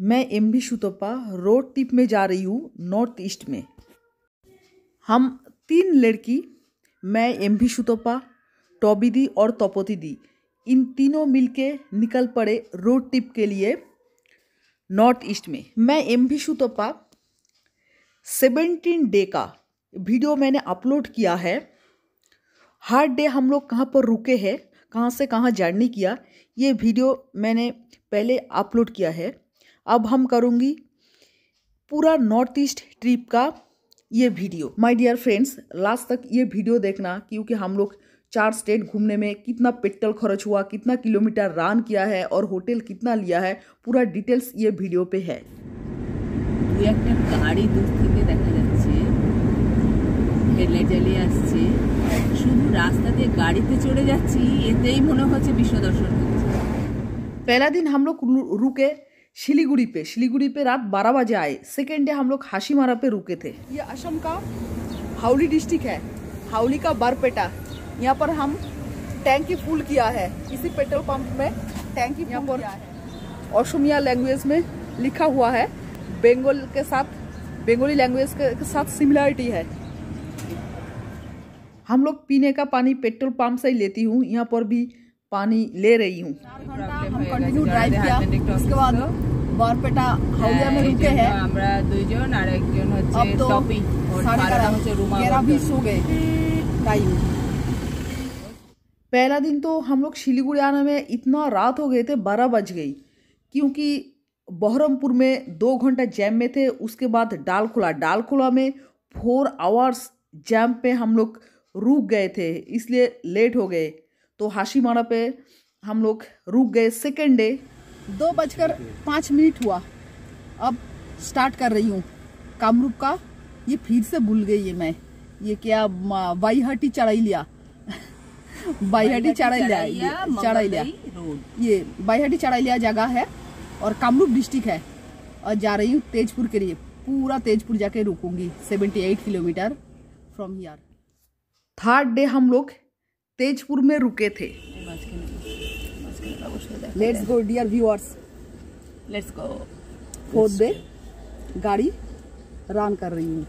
मैं एम भी शुतोपा रोड ट्रिप में जा रही हूँ नॉर्थ ईस्ट में हम तीन लड़की मैं एम भी शुतोपा टॉबी दी और तपोती दी इन तीनों मिलके निकल पड़े रोड ट्रिप के लिए नॉर्थ ईस्ट में मैं एम भी शुतोपा सेवेंटीन डे का वीडियो मैंने अपलोड किया है हर डे हम लोग कहाँ पर रुके हैं कहाँ से कहाँ जर्नी किया ये वीडियो मैंने पहले अपलोड किया है अब हम करूँगी पूरा नॉर्थ ईस्ट ट्रिप का ये video my dear friends last तक ये वीडियो देखना क्योंकि हम लोग चार स्टेट घूमने में कितना पेट्रोल खर्च हुआ कितना किलोमीटर रन किया है और होटल कितना लिया है पूरा डिटेल्स ये वीडियो पे है पहला दिन हम लोग रुके शिलीगुड़ी पे शिलीगुड़ी पे रात 12 बजे आए सेकेंड डे हम लोग हाशीमारा पे रुके थे ये असम का हावली डिस्ट्रिक्ट है हावली का बरपेटा यहाँ पर हम टैंकी फुल किया है इसी पेट्रोल पंप में टैंकी किया है असमिया लैंग्वेज में लिखा हुआ है बेंगोल के साथ बेंगोली लैंग्वेज के साथ सिमिलरिटी है हम लोग पीने का पानी पेट्रोल पंप से ही लेती हूँ यहाँ पर भी पानी ले रही हूँ उसके बाद বরপেটা হাউলিয়া মে रुके हैं আমরা দুইজন আর একজন হচ্ছে টপি और सारा হচ্ছে রুমা मेरा भी सो गए पहला दिन तो हम लोग शिलीगुड़ी आने में इतना रात हो गए थे बारह बज गई क्योंकि बहरमपुर में दो घंटा जैम में थे उसके बाद डालखुला डालखुला में फोर आवर्स जैम पे हम लोग रुक गए थे इसलिए लेट हो गए तो हाशीमारा पे हम लोग रुक गए सेकेंड डे दो बजकर पाँच मिनट हुआ अब स्टार्ट कर रही हूँ कामरूप का ये फिर से भूल गई है मैं ये क्या हटी चढ़ाई लिया बाईहटी चढ़ाई लिया चढ़ाई लिया ये बाईहटी चढ़ाई लिया जगह है और कामरूप डिस्ट्रिक्ट है और जा रही हूँ तेजपुर के लिए पूरा तेजपुर जाके रुकूंगी 78 kilometre from here third day हम लोग तेजपुर में रुके थे let's go dear viewers let's go fourth day गाड़ी रन कर रही हूँ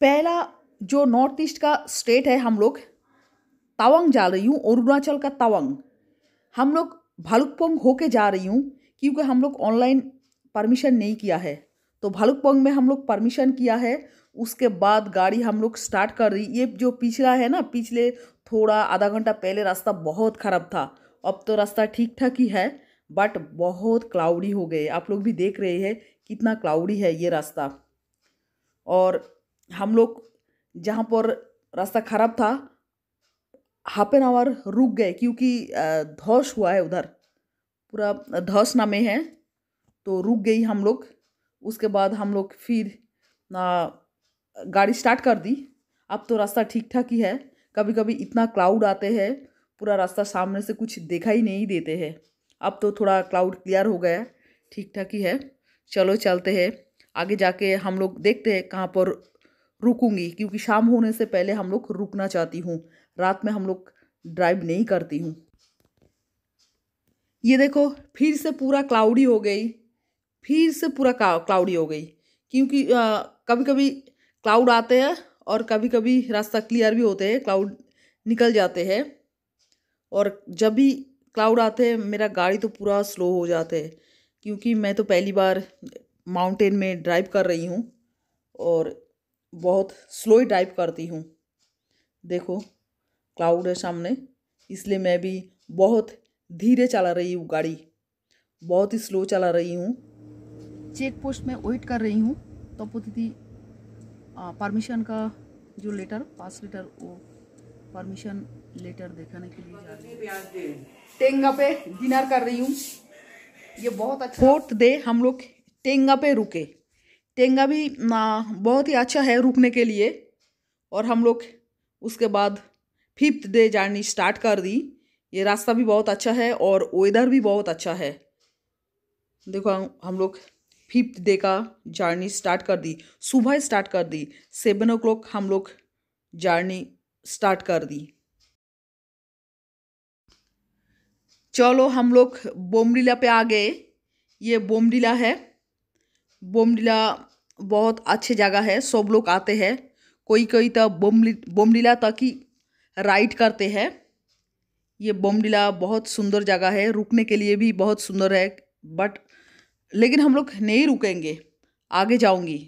पहला जो नॉर्थ ईस्ट का स्टेट है हम लोग तवंग जा रही हूँ अरुणाचल का तवंग हम लोग भालुकपोंग होके जा रही हूँ क्योंकि हम लोग ऑनलाइन परमिशन नहीं किया है तो भालुकपोंग में हम लोग परमिशन किया है उसके बाद गाड़ी हम लोग स्टार्ट कर रही ये जो पिछला है ना पिछले थोड़ा आधा घंटा पहले रास्ता बहुत ख़राब था अब तो रास्ता ठीक ठाक ही है बट बहुत क्लाउडी हो गए आप लोग भी देख रहे हैं कितना क्लाउडी है ये रास्ता और हम लोग जहाँ पर रास्ता ख़राब था हाफ एन आवर रुक गए क्योंकि धौस हुआ है उधर पूरा धौस नामे है तो रुक गई हम लोग उसके बाद हम लोग फिर ना गाड़ी स्टार्ट कर दी अब तो रास्ता ठीक ठाक ही है कभी कभी इतना क्लाउड आते हैं पूरा रास्ता सामने से कुछ देखा ही नहीं देते हैं अब तो थोड़ा क्लाउड क्लियर हो गया ठीक ठाक ही है चलो चलते हैं आगे जाके हम लोग देखते हैं कहाँ पर रुकूंगी क्योंकि शाम होने से पहले हम लोग रुकना चाहती हूँ रात में हम लोग ड्राइव नहीं करती हूँ ये देखो फिर से पूरा क्लाउडी हो गई फिर से पूरा क्लाउडी हो गई क्योंकि कभी कभी क्लाउड आते हैं और कभी कभी रास्ता क्लियर भी होते हैं क्लाउड निकल जाते हैं और जब भी क्लाउड आते हैं मेरा गाड़ी तो पूरा स्लो हो जाते है क्योंकि मैं तो पहली बार माउंटेन में ड्राइव कर रही हूँ और बहुत स्लो ही ड्राइव करती हूँ देखो क्लाउड है सामने इसलिए मैं भी बहुत धीरे चला रही हूँ गाड़ी बहुत ही स्लो चला रही हूँ चेक पोस्ट में वेट कर रही हूँ तो परमिशन का जो लेटर पास लेटर वो परमिशन लेटर दिखाने के लिए जा रही हूँ टेंगा पे डिनर कर रही हूँ ये बहुत अच्छा फोर्थ डे हम लोग टेंगा पे रुके टेंगा भी बहुत ही अच्छा है रुकने के लिए और हम लोग उसके बाद फिफ्थ डे जर्नी स्टार्ट कर दी ये रास्ता भी बहुत अच्छा है और वेदर भी बहुत अच्छा है देखो हम लोग फिफ्थ डे का जर्नी स्टार्ट कर दी सुबह स्टार्ट कर दी सेवन ओ क्लॉक हम लोग जर्नी स्टार्ट कर दी चलो हम लोग बोमडीला पे आ गए ये बोमडीला है बोमडीला बहुत अच्छी जगह है सब लोग आते हैं कोई कोई तो बोमली बोमडीला तक ही राइड करते हैं ये बोमडीला बहुत सुंदर जगह है रुकने के लिए भी बहुत सुंदर है बट लेकिन हम लोग नहीं रुकेंगे आगे जाऊंगी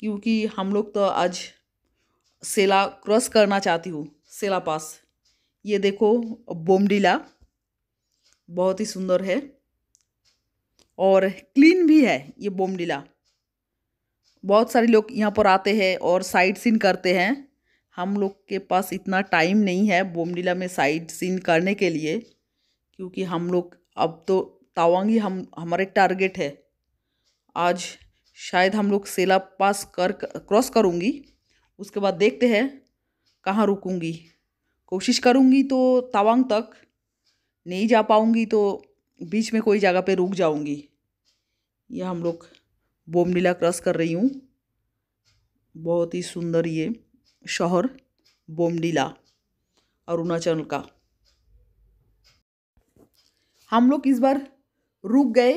क्योंकि हम लोग तो आज सेला क्रॉस करना चाहती हूँ सेला पास ये देखो बोमडीला बहुत ही सुंदर है और क्लीन भी है ये बोमडीला बहुत सारे लोग यहाँ पर आते हैं और साइड सीन करते हैं हम लोग के पास इतना टाइम नहीं है बोमडीला में साइड सीन करने के लिए क्योंकि हम लोग अब तो तावांग ही हम हमारे टारगेट है आज शायद हम लोग सेला पास कर क्रॉस करूँगी उसके बाद देखते हैं कहाँ रुकूँगी कोशिश करूँगी तो तावांग तक नहीं जा पाऊँगी तो बीच में कोई जगह पे रुक जाऊँगी यह हम लोग बोमडीला क्रॉस कर रही हूँ बहुत ही सुंदर ये शहर बोमडीला अरुणाचल का हम लोग इस बार रुक गए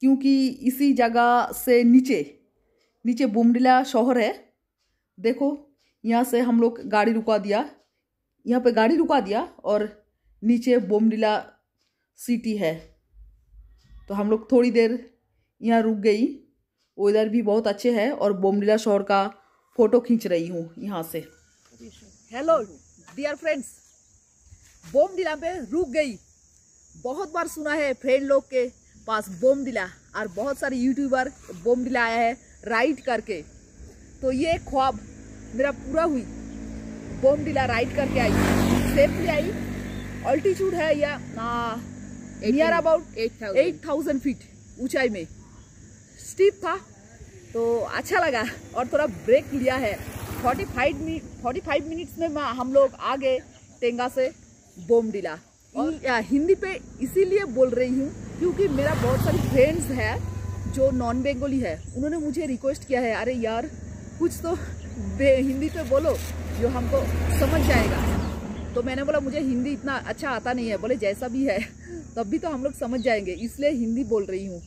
क्योंकि इसी जगह से नीचे नीचे बुमडिला शहर है देखो यहाँ से हम लोग गाड़ी रुका दिया यहाँ पे गाड़ी रुका दिया और नीचे बोमडिला सिटी है तो हम लोग थोड़ी देर यहाँ रुक गई वेदर भी बहुत अच्छे है और बोमडिला शहर का फ़ोटो खींच रही हूँ यहाँ से हेलो डियर फ्रेंड्स बोमडिला पे रुक गई बहुत बार सुना है फ्रेंड लोग के पास बोम दिला और बहुत सारे यूट्यूबर बोम दिला आया है राइड करके तो ये ख्वाब मेरा पूरा हुई बोम दिला राइड करके आई सेफली आई ऑल्टीट्यूड है या near about eight thousand feet ऊंचाई में स्टीप था तो अच्छा लगा और थोड़ा ब्रेक लिया है forty five minute forty five minutes में हम लोग आ गए टेंगा से बोम डिला हिंदी पे इसीलिए बोल रही हूँ क्योंकि मेरा बहुत सारे फ्रेंड्स है जो नॉन बेंगोली है उन्होंने मुझे रिक्वेस्ट किया है अरे यार कुछ तो हिंदी पे बोलो जो हमको समझ जाएगा तो मैंने बोला मुझे हिंदी इतना अच्छा आता नहीं है बोले जैसा भी है तब भी तो हम लोग समझ जाएंगे इसलिए हिंदी बोल रही हूँ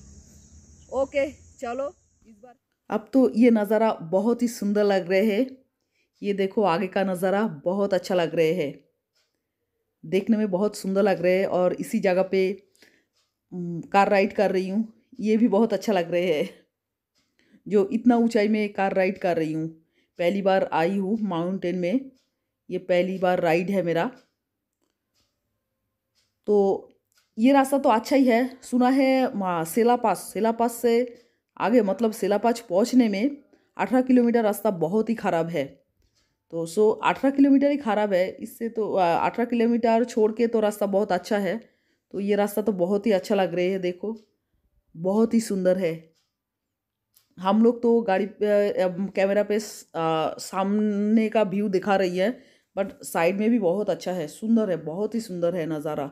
ओके चलो इस बार अब तो ये नज़ारा बहुत ही सुंदर लग रहे हैं ये देखो आगे का नज़ारा बहुत अच्छा लग रहे है देखने में बहुत सुंदर लग रहे हैं और इसी जगह पे कार राइड कर रही हूँ ये भी बहुत अच्छा लग रहे है जो इतना ऊंचाई में कार राइड कर रही हूँ पहली बार आई हूँ माउंटेन में ये पहली बार राइड है मेरा तो ये रास्ता तो अच्छा ही है सुना है सेला पास सेला पास से आगे मतलब सेला पास पहुँचने में अठारह किलोमीटर रास्ता बहुत ही ख़राब है तो सो अठारह किलोमीटर ही खराब है इससे तो अठारह किलोमीटर छोड़ के तो रास्ता बहुत अच्छा है तो ये रास्ता तो बहुत ही अच्छा लग रही है देखो बहुत ही सुंदर है हम लोग तो गाड़ी पे कैमरा पे सामने का व्यू दिखा रही है बट साइड में भी बहुत अच्छा है सुंदर है बहुत ही सुंदर है नज़ारा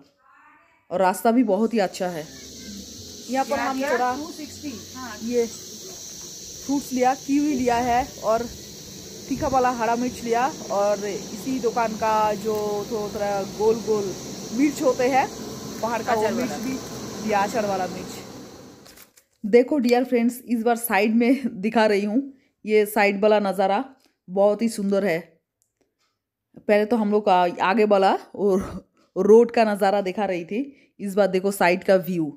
और रास्ता भी बहुत ही अच्छा है यहाँ पर हम थोड़ा हाँ। ये फ्रूट्स लिया कीवी लिया है और तीखा वाला हरा मिर्च लिया और इसी दुकान का जो थोड़ा गोल गोल मिर्च होते हैं पहाड़ का जल मिर्च भी दिया अचड़ वाला मिर्च देखो डियर फ्रेंड्स इस बार साइड में दिखा रही हूँ ये साइड वाला नज़ारा बहुत ही सुंदर है पहले तो हम लोग आगे वाला और रोड का नज़ारा दिखा रही थी इस बार देखो साइड का व्यू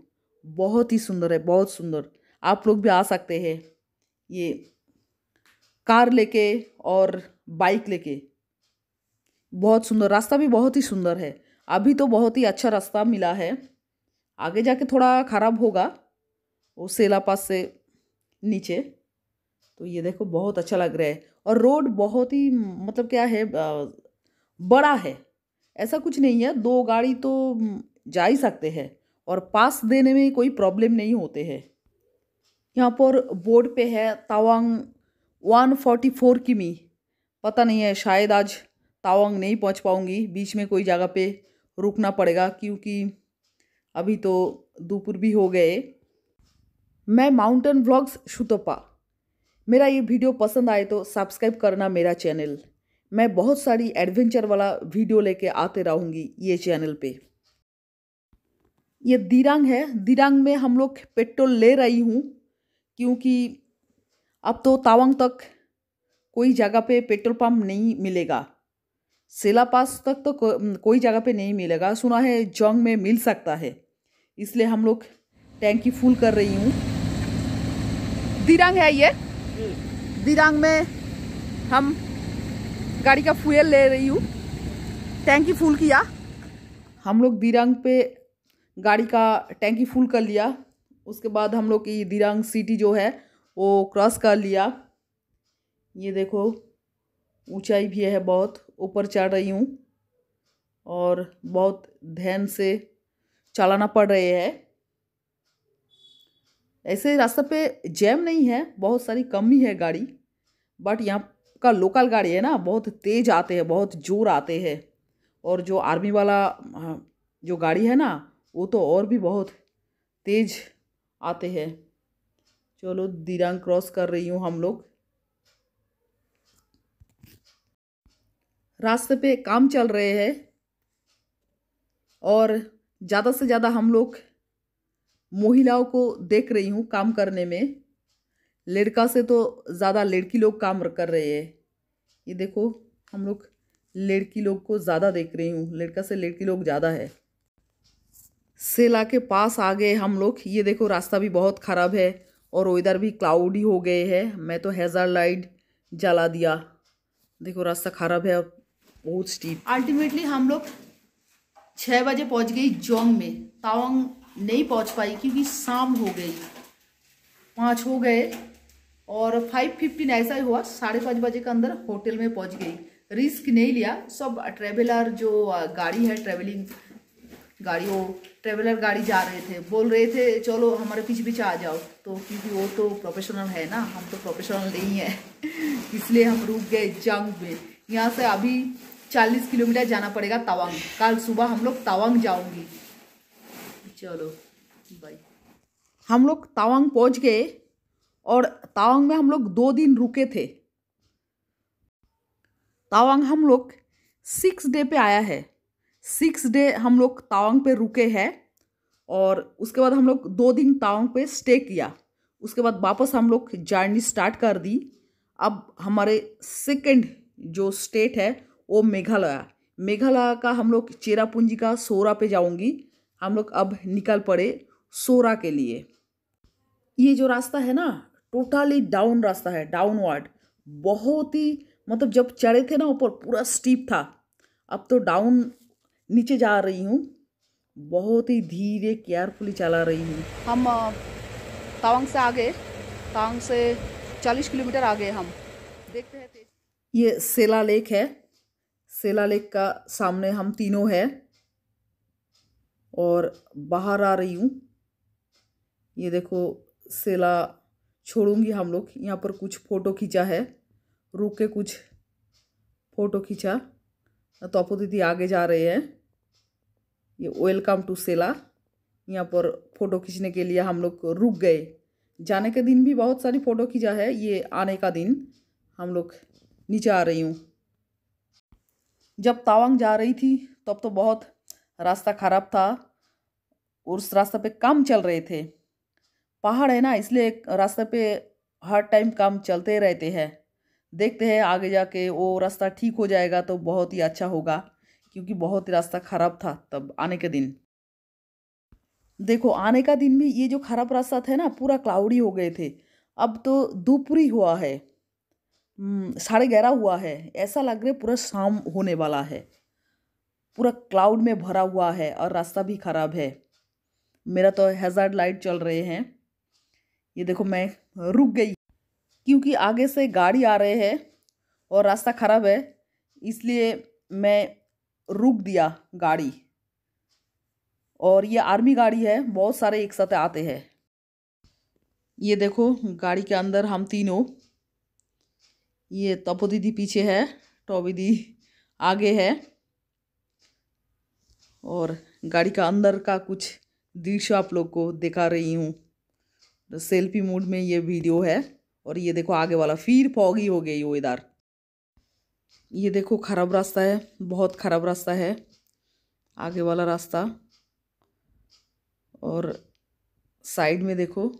बहुत ही सुंदर है बहुत सुंदर आप लोग भी आ सकते हैं ये कार लेके और बाइक लेके बहुत सुंदर रास्ता भी बहुत ही सुंदर है अभी तो बहुत ही अच्छा रास्ता मिला है आगे जाके थोड़ा ख़राब होगा वो सेला पास से नीचे तो ये देखो बहुत अच्छा लग रहा है और रोड बहुत ही मतलब क्या है बड़ा है ऐसा कुछ नहीं है दो गाड़ी तो जा ही सकते हैं और पास देने में कोई प्रॉब्लम नहीं होते हैं यहाँ पर बोर्ड पे है तवांग वन फोर्टी फोर किमी पता नहीं है शायद आज तावांग नहीं पहुंच पाऊंगी बीच में कोई जगह पे रुकना पड़ेगा क्योंकि अभी तो दोपहर भी हो गए मैं माउंटेन व्लॉग्स शुतोपा मेरा ये वीडियो पसंद आए तो सब्सक्राइब करना मेरा चैनल मैं बहुत सारी एडवेंचर वाला वीडियो लेके आते रहूँगी ये चैनल पे ये दिरांग है दिरांग में हम लोग पेट्रोल ले रही हूँ क्योंकि अब तो तावांग तक कोई जगह पे पेट्रोल पंप नहीं मिलेगा सेला पास तक तो को, कोई जगह पे नहीं मिलेगा सुना है जंग में मिल सकता है इसलिए हम लोग टैंकी फुल कर रही हूँ दिरांग है ये दिरांग में हम गाड़ी का फ्यूल ले रही हूँ टैंकी फुल किया हम लोग दिरांग पे गाड़ी का टैंकी फुल कर लिया उसके बाद हम लोग की दिरांग सिटी जो है वो क्रॉस कर लिया ये देखो ऊंचाई भी है बहुत ऊपर चढ़ रही हूँ और बहुत ध्यान से चलाना पड़ रहे है ऐसे रास्ते पे जैम नहीं है बहुत सारी कमी है गाड़ी बट यहाँ का लोकल गाड़ी है ना बहुत तेज़ आते हैं बहुत जोर आते हैं और जो आर्मी वाला हाँ, जो गाड़ी है ना वो तो और भी बहुत तेज़ आते हैं चलो दिरांग क्रॉस कर रही हूँ हम लोग रास्ते पे काम चल रहे हैं और ज़्यादा से ज़्यादा हम लोग महिलाओं को देख रही हूँ काम करने में लड़का से तो ज़्यादा लड़की लोग काम कर रहे हैं ये देखो हम लोग लड़की लोग को ज़्यादा देख रही हूँ लड़का से लड़की लोग ज़्यादा है सेला के पास आ गए हम लोग ये देखो रास्ता भी बहुत ख़राब है और वेदर भी क्लाउडी हो गए है मैं तो हेज़र लाइट जला दिया देखो रास्ता खराब है बहुत स्टीप अल्टीमेटली हम लोग छः बजे पहुंच गई जोंग में तावंग नहीं पहुंच पाई क्योंकि शाम हो गई पाँच हो गए और फाइव फिफ्टीन ऐसा ही हुआ साढ़े पाँच बजे के अंदर होटल में पहुंच गई रिस्क नहीं लिया सब ट्रेवलर जो गाड़ी है ट्रेवलिंग गाड़ी हो ट्रेवलर गाड़ी जा रहे थे बोल रहे थे चलो हमारे पीछे पीछे आ जाओ तो क्योंकि वो तो प्रोफेशनल है ना हम तो प्रोफेशनल नहीं है इसलिए हम रुक गए जंग में यहाँ से अभी 40 किलोमीटर जाना पड़ेगा तवांग कल सुबह हम लोग तवांग जाऊंगी चलो बाय हम लोग तवांग पहुँच गए और तवांग में हम लोग दो दिन रुके थे तवांग हम लोग सिक्स डे पे आया है सिक्स डे हम लोग तावांग पे रुके हैं और उसके बाद हम लोग दो दिन तावांग पे स्टे किया उसके बाद वापस हम लोग जर्नी स्टार्ट कर दी अब हमारे सेकंड जो स्टेट है वो मेघालय मेघालय का हम लोग चेरापूंजी का सोरा पे जाऊंगी हम लोग अब निकल पड़े सोरा के लिए ये जो रास्ता है ना टोटली डाउन रास्ता है डाउनवर्ड बहुत ही मतलब जब चढ़े थे ना ऊपर पूरा स्टीप था अब तो डाउन नीचे जा रही हूँ बहुत ही धीरे केयरफुली चला रही हूँ हम तवांग से आगे तवांग से चालीस किलोमीटर आगे हम देखते हैं ये सेला लेक है सेला लेक का सामने हम तीनों है और बाहर आ रही हूँ ये देखो सेला छोड़ूंगी हम लोग यहाँ पर कुछ फ़ोटो खींचा है रुक के कुछ फ़ोटो खींचा तो दीदी आगे जा रहे हैं ये वेलकम टू सेला यहाँ पर फ़ोटो खींचने के लिए हम लोग रुक गए जाने के दिन भी बहुत सारी फ़ोटो खींचा है ये आने का दिन हम लोग नीचे आ रही हूँ जब तावांग जा रही थी तब तो बहुत रास्ता ख़राब था और उस रास्ते पे काम चल रहे थे पहाड़ है ना इसलिए रास्ते पे हर टाइम काम चलते रहते हैं देखते हैं आगे जाके वो रास्ता ठीक हो जाएगा तो बहुत ही अच्छा होगा क्योंकि बहुत रास्ता ख़राब था तब आने के दिन देखो आने का दिन भी ये जो खराब रास्ता था ना पूरा क्लाउडी हो गए थे अब तो दोपहरी हुआ है हम्म, साढ़े ग्यारह हुआ है ऐसा लग रहा है पूरा शाम होने वाला है पूरा क्लाउड में भरा हुआ है और रास्ता भी ख़राब है मेरा तो हेजार्ड लाइट चल रहे हैं ये देखो मैं रुक गई क्योंकि आगे से गाड़ी आ रहे हैं और रास्ता ख़राब है इसलिए मैं रुक दिया गाड़ी और ये आर्मी गाड़ी है बहुत सारे एक साथ आते हैं ये देखो गाड़ी के अंदर हम तीनों ये तपो दीदी पीछे है टॉबी दी आगे है और गाड़ी का अंदर का कुछ दृश्य आप लोग को दिखा रही हूँ तो सेल्फी मोड में ये वीडियो है और ये देखो आगे वाला फिर फॉगी हो गई इधर ये देखो खराब रास्ता है बहुत खराब रास्ता है आगे वाला रास्ता और साइड में देखो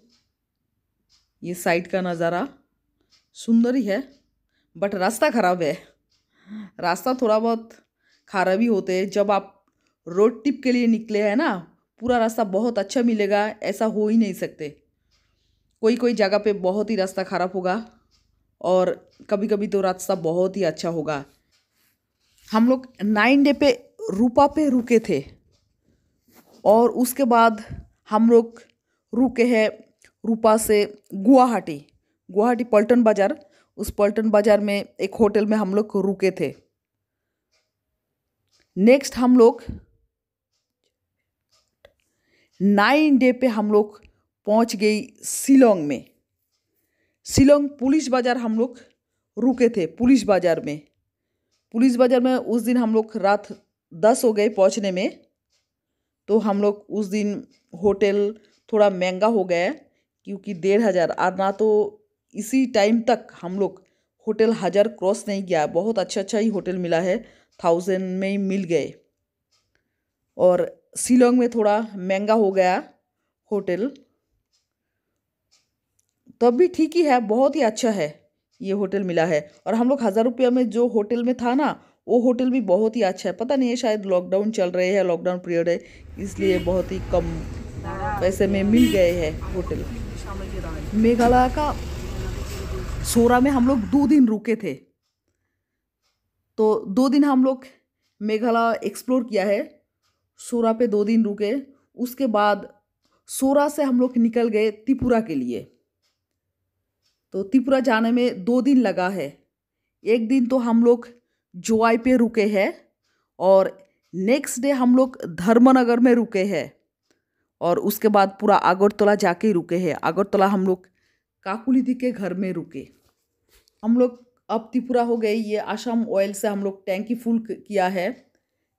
ये साइड का नज़ारा सुंदर ही है बट रास्ता ख़राब है रास्ता थोड़ा बहुत खराब ही होते हैं जब आप रोड ट्रिप के लिए निकले हैं ना पूरा रास्ता बहुत अच्छा मिलेगा ऐसा हो ही नहीं सकते कोई कोई जगह पे बहुत ही रास्ता ख़राब होगा और कभी कभी तो रास्ता बहुत ही अच्छा होगा हम लोग नाइन डे पे रूपा पे रुके थे और उसके बाद हम लोग रुके हैं रूपा से गुवाहाटी गुवाहाटी पल्टन बाज़ार उस पल्टन बाज़ार में एक होटल में हम लोग रुके थे नेक्स्ट हम लोग नाइन डे पे हम लोग पहुंच गई शिलोंग में शिलोंग पुलिस बाज़ार हम लोग रुके थे पुलिस बाज़ार में पुलिस बाज़ार में उस दिन हम लोग रात दस हो गए पहुंचने में तो हम लोग उस दिन होटल थोड़ा महंगा हो गया क्योंकि डेढ़ हज़ार और ना तो इसी टाइम तक हम लोग होटल हज़ार क्रॉस नहीं गया बहुत अच्छा अच्छा ही होटल मिला है थाउजेंड में ही मिल गए और शिलोंग में थोड़ा महंगा हो गया होटल तब भी ठीक ही है बहुत ही अच्छा है ये होटल मिला है और हम लोग हज़ार रुपया में जो होटल में था ना वो होटल भी बहुत ही अच्छा है पता नहीं है शायद लॉकडाउन चल रहे हैं लॉकडाउन पीरियड है इसलिए बहुत ही कम पैसे में मिल गए हैं होटल मेघालय का सोरा में हम लोग दो दिन रुके थे तो दो दिन हम लोग मेघालय एक्सप्लोर किया है सोरा पे दो दिन रुके उसके बाद सोरा से हम लोग निकल गए त्रिपुरा के लिए तो त्रिपुरा जाने में दो दिन लगा है एक दिन तो हम लोग जोआई पे रुके हैं और नेक्स्ट डे हम लोग धर्मनगर में रुके हैं और उसके बाद पूरा आगरतला जाके रुके हैं आगरतला हम लोग काकुली दी के घर में रुके हम लोग अब त्रिपुरा हो गए ये आसाम ऑयल से हम लोग टैंकी फुल किया है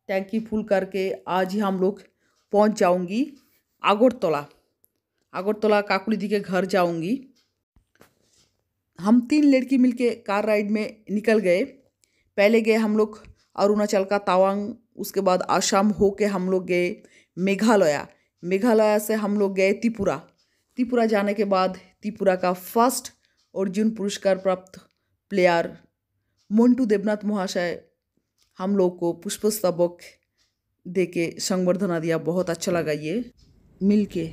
टैंकी फुल करके आज ही हम लोग पहुंच जाऊंगी आगरतला आगरतला काकुली दी के घर जाऊंगी हम तीन लड़की मिलके कार राइड में निकल गए पहले गए हम लोग अरुणाचल का तावांग उसके बाद आसाम होके हम लोग गए मेघालय मेघालय से हम लोग गए त्रिपुरा त्रिपुरा जाने के बाद त्रिपुरा का फर्स्ट अर्जुन पुरस्कार प्राप्त प्लेयर मोन्टू देवनाथ महाशय हम लोग को पुष्प सबक दे के संवर्धना दिया बहुत अच्छा लगा ये मिल के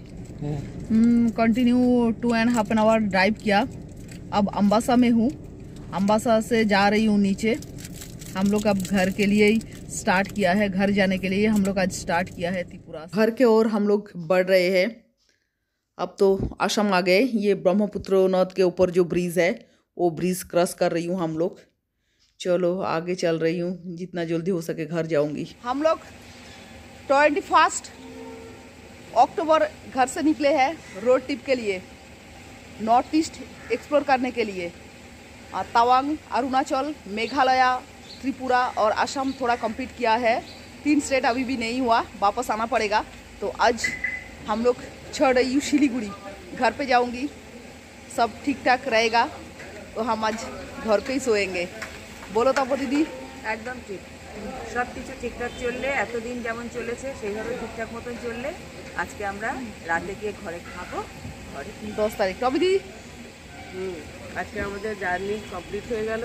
continue two and half an hour drive किया अब अम्बासा में हूँ अम्बासा से जा रही हूँ नीचे हम लोग अब घर के लिए ही स्टार्ट किया है घर जाने के लिए हम लोग आज स्टार्ट किया है त्रिपुरा घर के ओर हम लोग बढ़ रहे हैं अब तो आश्रम आ गए ये ब्रह्मपुत्र नद के ऊपर जो ब्रिज है वो ब्रिज क्रॉस कर रही हूँ हम लोग चलो आगे चल रही हूँ जितना जल्दी हो सके घर जाऊँगी हम लोग ट्वेंटी फर्स्ट अक्टूबर घर से निकले हैं रोड ट्रिप के लिए नॉर्थ ईस्ट एक्सप्लोर करने के लिए हाँ, तवांग अरुणाचल मेघालय त्रिपुरा और असम थोड़ा कंप्लीट किया है तीन स्टेट अभी भी नहीं हुआ वापस आना पड़ेगा तो आज हम लोग छोड़ हूँ शिलीगुड़ी घर पे जाऊंगी सब ठीक ठाक रहेगा तो हम आज घर पे ही सोएंगे बोलो तब दीदी सब ঠিক ठीक ठाक चल চললে এতদিন যেমন চলেছে সেইভাবে ঠিকঠাক মতন চললে আজকে আমরা आज के घर खाब दस तारीख कब दी आज के जार्नि कमप्लीट हो गल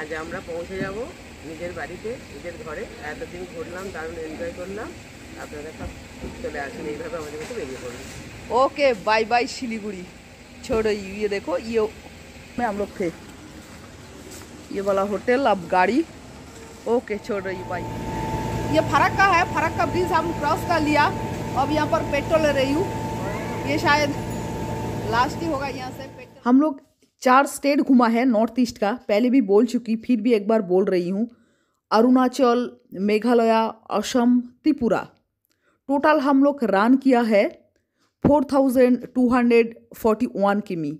आज हम पहुँचे जाब निजे बाड़ी निजे घरे दिन घूरल दारण एनजय कर ओके बाय बाय शिलीगुड़ी छोड़ो ये देखो ये हम लोग थे ये वाला होटल अब गाड़ी ओके छोड़ रही बाय ये फरक्का है फरक्का ब्रिज हम क्रॉस कर लिया अब यहाँ पर पेट्रोल ले रही हूँ ये शायद लास्ट ही होगा यहाँ से तो- हम लोग चार स्टेट घुमा है नॉर्थ ईस्ट का पहले भी बोल चुकी फिर भी एक बार बोल रही हूँ अरुणाचल मेघालय असम त्रिपुरा टोटल हम लोग रन किया है four thousand two hundred forty one किमी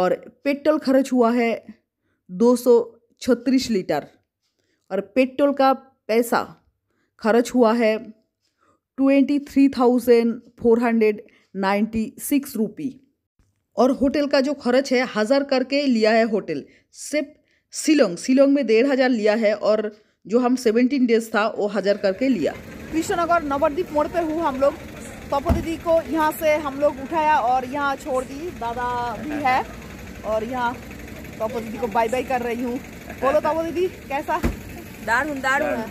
और पेट्रोल खर्च हुआ है दो सौ छत्तीस लीटर और पेट्रोल का पैसा खर्च हुआ है twenty three thousand four hundred ninety six rupee और होटल का जो खर्च है हज़ार करके लिया है होटल सिर्फ सिलोंग सिलोंग में डेढ़ हज़ार लिया है और जो हम सेवेंटीन डेज था वो हज़ार करके लिया कृष्णनगर नवरदीप मोड़ पे हूँ हम लोग पपो दीदी को यहाँ से हम लोग उठाया और यहाँ छोड़ दी दादा भी है और यहाँ पपो दीदी को बाय बाय कर रही हूँ बोलो पपो दीदी कैसा दारून दारून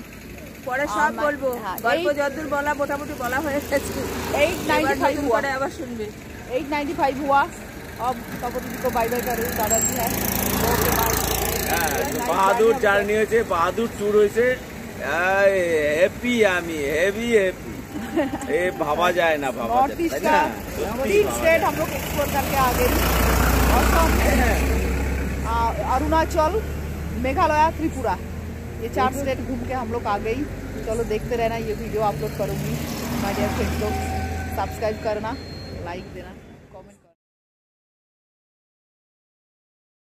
পরে সব বলবো গল্প যতদূর বলা মোটামুটি বলা হয়ে গেছে এইট নাইনটি ফাইভ আবার শুনবে এইট নাইনটি ফাইভ अब को बाय बाय कर रही दादाजी हाँ, तो है বাহাদুর ট্যুর হ্যাপি আমি হেভি হ্যাপি এ ভাবা যায় না ভাবা যায় না अरुणाचल मेघालय त्रिपुरा ये चार स्टेट घूम के हम लोग आ गई चलो देखते रहना ये वीडियो अपलोड करूँगी माय डियर फ्रेंड लोग सब्सक्राइब करना लाइक देना